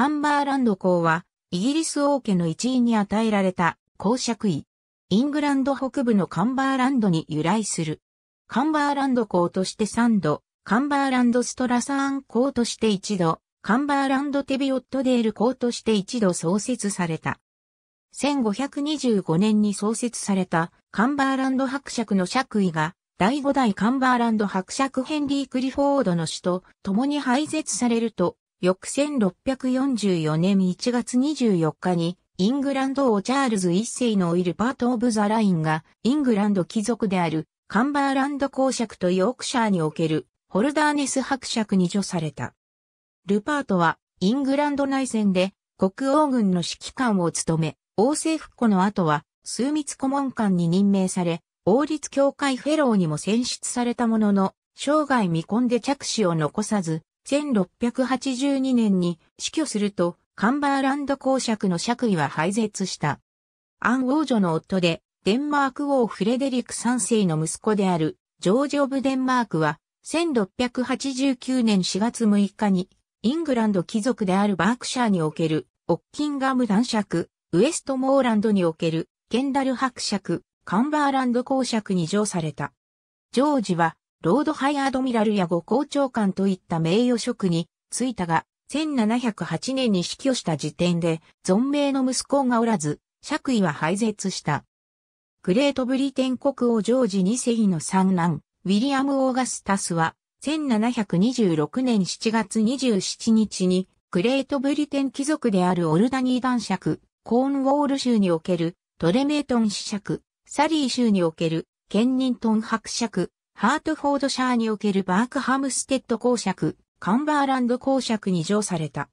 カンバーランド公は、イギリス王家の一員に与えられた公爵位。イングランド北部のカンバーランドに由来する。カンバーランド公として3度、カンバーランドストラサーン公として1度、カンバーランドテビオットデール公として1度創設された。1525年に創設されたカンバーランド伯爵の爵位が第5代カンバーランド伯爵ヘンリー・クリフォードの死と共に廃絶されると翌1644年1月24日に、イングランド王チャールズ一世のオイルパート・オブ・ザ・ラインが、イングランド貴族である、カンバーランド公爵とヨークシャーにおける、ホルダーネス伯爵に除された。ルパートは、イングランド内戦で、国王軍の指揮官を務め、王政復古の後は、枢密顧問官に任命され、王立協会フェローにも選出されたものの、生涯見込んで着手を残さず、1682年に死去すると、カンバーランド公爵の爵位は廃絶した。アン王女の夫で、デンマーク王フレデリック3世の息子である、ジョージ・オブ・デンマークは、1689年4月6日に、イングランド貴族であるバークシャーにおける、オッキンガム男爵、ウエストモーランドにおける、ケンダル伯爵、カンバーランド公爵に譲された。ジョージは、ロードハイアードミラルや五校長官といった名誉職に就いたが、1708年に死去した時点で、存命の息子がおらず、爵位は廃絶した。グレートブリテン国王ジョージ2世の三男、ウィリアム・オーガスタスは、1726年7月27日に、グレートブリテン貴族であるオルダニー男爵、コーンウォール州におけるトレメートン子爵、サリー州におけるケンニントン伯爵、ハートフォードシャーにおけるバークハムステッド公爵、カンバーランド公爵に譲された。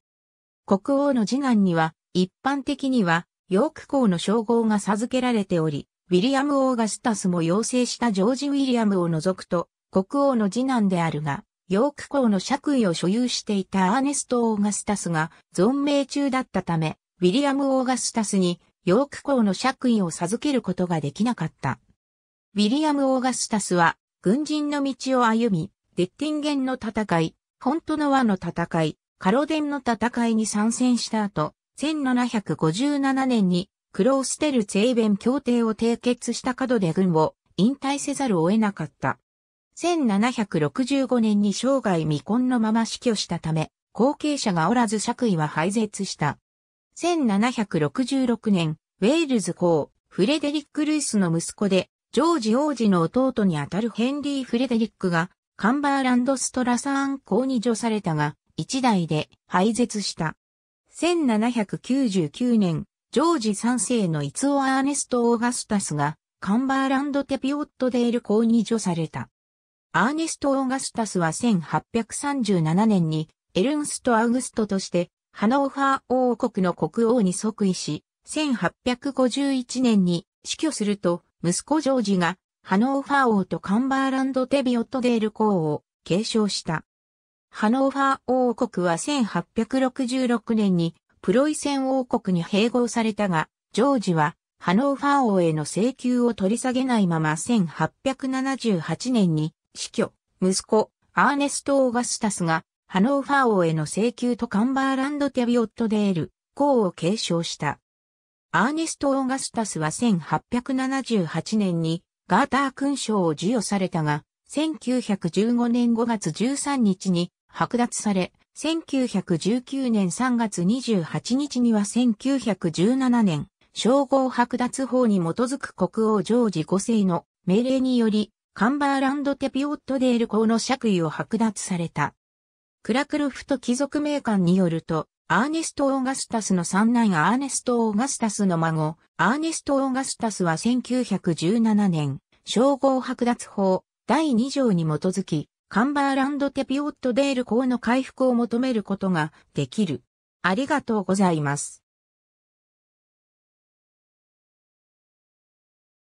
国王の次男には、一般的には、ヨーク公の称号が授けられており、ウィリアム・オーガスタスも要請したジョージ・ウィリアムを除くと、国王の次男であるが、ヨーク公の爵位を所有していたアーネスト・オーガスタスが存命中だったため、ウィリアム・オーガスタスにヨーク公の爵位を授けることができなかった。ウィリアム・オーガスタスは軍人の道を歩み、デッティンゲンの戦い、フォントノワの戦い、カロデンの戦いに参戦した後、1757年にクローステルツェイベン協定を締結した角で軍を引退せざるを得なかった。1765年に生涯未婚のまま死去したため、後継者がおらず爵位は廃絶した。1766年、ウェールズ公、フレデリック・ルイスの息子で、ジョージ王子の弟にあたるヘンリー・フレデリックが、カンバーランドストラサーン公に除されたが、一代で廃絶した。1799年、ジョージ3世のイツオ・アーネスト・オーガスタスが、カンバーランド・テピオットデール公に除された。アーネスト・オーガスタスは1837年に、エルンスト・アウグストとして、ハノーファー王国の国王に即位し、1851年に死去すると、息子ジョージが、ハノーファー王とカンバーランド・テビオットデール公を継承した。ハノーファー王国は1866年にプロイセン王国に併合されたが、ジョージはハノーファー王への請求を取り下げないまま1878年に死去、息子、アーネスト・オーガスタスがハノーファー王への請求とカンバーランド・テビオットデール、公を継承した。アーネスト・オーガスタスは1878年にガーター勲章を授与されたが、1915年5月13日に剥奪され、1919年3月28日には1917年、称号剥奪法に基づく国王ジョージ5世の命令により、カンバーランド・テピオットデール公の爵位を剥奪された。クラクロフト貴族名官によると、アーネスト・オーガスタスの三男アーネスト・オーガスタスの孫、アーネスト・オーガスタスは1917年、称号剥奪法第2条に基づき、カンバーランド・テピオット・デール公の回復を求めることができる。ありがとうございます。